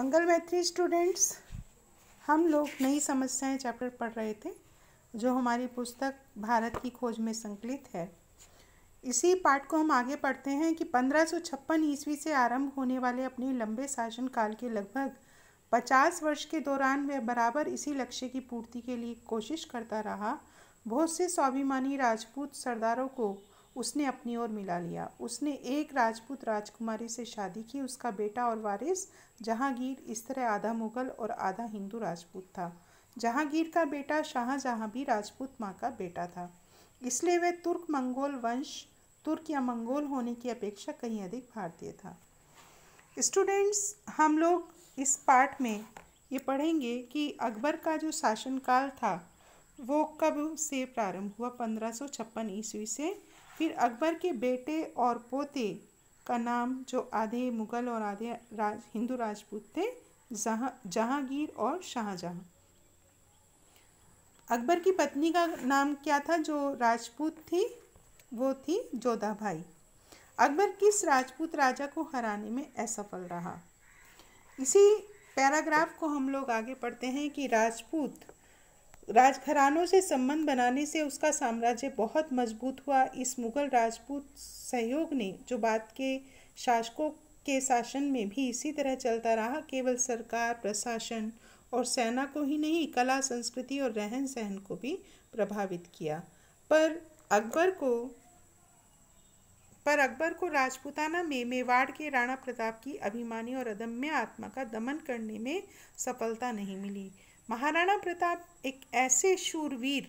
मंगल मैत्री स्टूडेंट्स हम लोग नई समस्याएं चैप्टर पढ़ रहे थे जो हमारी पुस्तक भारत की खोज में संकलित है इसी पाठ को हम आगे पढ़ते हैं कि पंद्रह ईस्वी से आरंभ होने वाले अपने लंबे शासनकाल के लगभग 50 वर्ष के दौरान वह बराबर इसी लक्ष्य की पूर्ति के लिए कोशिश करता रहा बहुत से स्वाभिमानी राजपूत सरदारों को उसने अपनी ओर मिला लिया उसने एक राजपूत राजकुमारी से शादी की उसका बेटा और वारिस जहांगीर इस तरह आधा मुगल और आधा हिंदू राजपूत था जहांगीर का बेटा शाहजहाँ भी राजपूत माँ का बेटा था इसलिए वह तुर्क मंगोल वंश तुर्क या मंगोल होने की अपेक्षा कहीं अधिक भारतीय था स्टूडेंट्स हम लोग इस पाठ में ये पढ़ेंगे कि अकबर का जो शासनकाल था वो कब से प्रारंभ हुआ पंद्रह ईस्वी से फिर अकबर के बेटे और पोते का नाम जो आधे मुग़ल और आधे राज हिंदू राजपूत थे जहाँ जहांगीर और शाहजहाँ अकबर की पत्नी का नाम क्या था जो राजपूत थी वो थी जोधा भाई अकबर किस राजपूत राजा को हराने में असफल रहा इसी पैराग्राफ को हम लोग आगे पढ़ते हैं कि राजपूत राजघरानों से संबंध बनाने से उसका साम्राज्य बहुत मजबूत हुआ इस मुगल राजपूत सहयोग ने जो बाद के शासकों के शासन में भी इसी तरह चलता रहा केवल सरकार प्रशासन और सेना को ही नहीं कला संस्कृति और रहन सहन को भी प्रभावित किया पर अकबर को पर अकबर को राजपूताना में मेवाड़ के राणा प्रताप की अभिमानी और अदम्य आत्मा का दमन करने में सफलता नहीं मिली महाराणा प्रताप एक ऐसे शूरवीर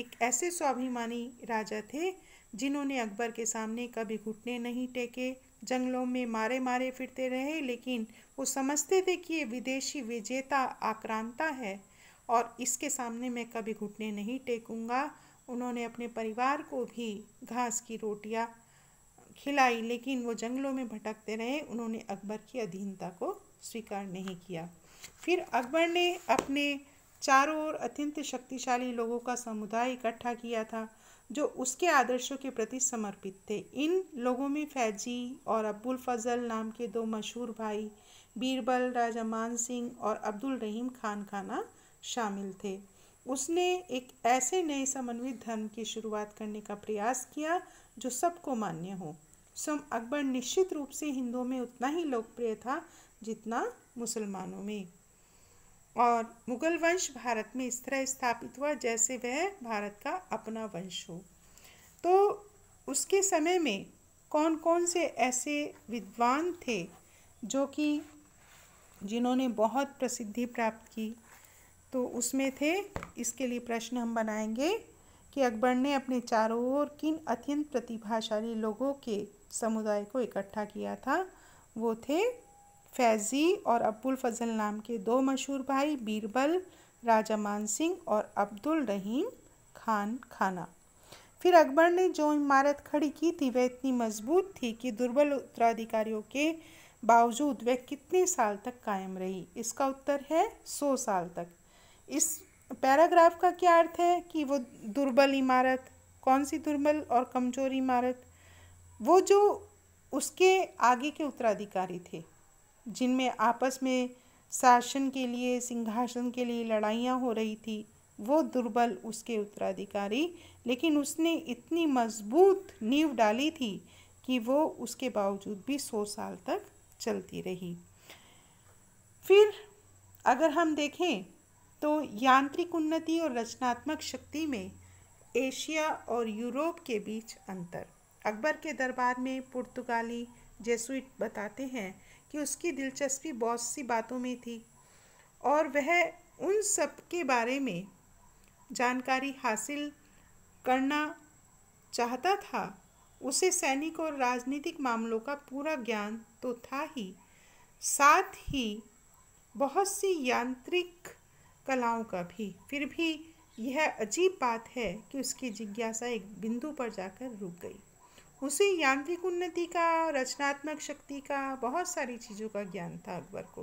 एक ऐसे स्वाभिमानी राजा थे जिन्होंने अकबर के सामने कभी घुटने नहीं टेके जंगलों में मारे मारे फिरते रहे लेकिन वो समझते थे कि ये विदेशी विजेता आक्रांता है और इसके सामने मैं कभी घुटने नहीं टेकूंगा उन्होंने अपने परिवार को भी घास की रोटियां खिलाई लेकिन वो जंगलों में भटकते रहे उन्होंने अकबर की अधीनता को स्वीकार नहीं किया फिर अकबर ने अपने चारों ओर अत्यंत शक्तिशाली लोगों का समुदाय इकट्ठा किया था जो उसके आदर्शों के प्रति समर्पित थे इन लोगों में फैजी और अब्दुल फजल नाम के दो मशहूर भाई बीरबल राजा मान सिंह और अब्दुल रहीम खान खाना शामिल थे उसने एक ऐसे नए समन्वित धर्म की शुरुआत करने का प्रयास किया जो सबको मान्य हो सम अकबर निश्चित रूप से हिंदुओं में उतना ही लोकप्रिय था जितना मुसलमानों में और मुगल वंश भारत में इस तरह स्थापित हुआ जैसे वह भारत का अपना वंश हो तो उसके समय में कौन कौन से ऐसे विद्वान थे जो कि जिन्होंने बहुत प्रसिद्धि प्राप्त की तो उसमें थे इसके लिए प्रश्न हम बनाएंगे कि अकबर ने अपने चारों ओर किन अत्यंत प्रतिभाशाली लोगों के समुदाय को इकट्ठा किया था वो थे फैज़ी और अब्दुल फजल नाम के दो मशहूर भाई बीरबल राजा मान सिंह और अब्दुल रहीम खान खाना फिर अकबर ने जो इमारत खड़ी की थी वह इतनी मजबूत थी कि दुर्बल उत्तराधिकारियों के बावजूद वह कितने साल तक कायम रही इसका उत्तर है सौ साल तक इस पैराग्राफ का क्या अर्थ है कि वो दुर्बल इमारत कौन सी दुर्बल और कमज़ोर इमारत वो जो उसके आगे के उत्तराधिकारी थे जिनमें आपस में शासन के लिए सिंहासन के लिए लड़ाइयाँ हो रही थी वो दुर्बल उसके उत्तराधिकारी लेकिन उसने इतनी मजबूत नींव डाली थी कि वो उसके बावजूद भी सौ साल तक चलती रही फिर अगर हम देखें तो यांत्रिक उन्नति और रचनात्मक शक्ति में एशिया और यूरोप के बीच अंतर अकबर के दरबार में पुर्तगाली जेसुइट बताते हैं कि उसकी दिलचस्पी बहुत सी बातों में थी और वह उन सब के बारे में जानकारी हासिल करना चाहता था उसे सैनिक और राजनीतिक मामलों का पूरा ज्ञान तो था ही साथ ही बहुत सी यांत्रिक कलाओं का भी फिर भी यह अजीब बात है कि उसकी जिज्ञासा एक बिंदु पर जाकर रुक गई उसी यांत्रिक उन्नति का रचनात्मक शक्ति का बहुत सारी चीज़ों का ज्ञान था अकबर को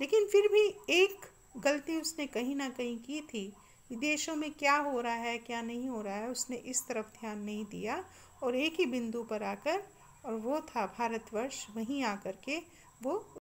लेकिन फिर भी एक गलती उसने कहीं ना कहीं की थी विदेशों में क्या हो रहा है क्या नहीं हो रहा है उसने इस तरफ ध्यान नहीं दिया और एक ही बिंदु पर आकर और वो था भारतवर्ष वहीं आकर के वो